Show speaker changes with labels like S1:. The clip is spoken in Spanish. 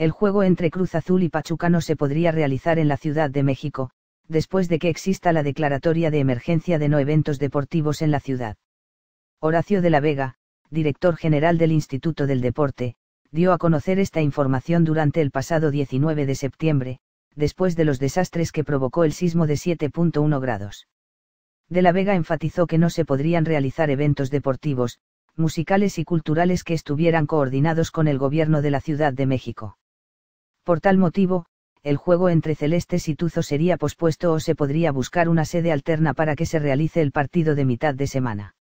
S1: el juego entre Cruz Azul y Pachuca no se podría realizar en la Ciudad de México, después de que exista la declaratoria de emergencia de no eventos deportivos en la ciudad. Horacio de la Vega, director general del Instituto del Deporte, dio a conocer esta información durante el pasado 19 de septiembre, después de los desastres que provocó el sismo de 7.1 grados. De la Vega enfatizó que no se podrían realizar eventos deportivos, musicales y culturales que estuvieran coordinados con el gobierno de la Ciudad de México por tal motivo, el juego entre Celestes y Tuzo sería pospuesto o se podría buscar una sede alterna para que se realice el partido de mitad de semana.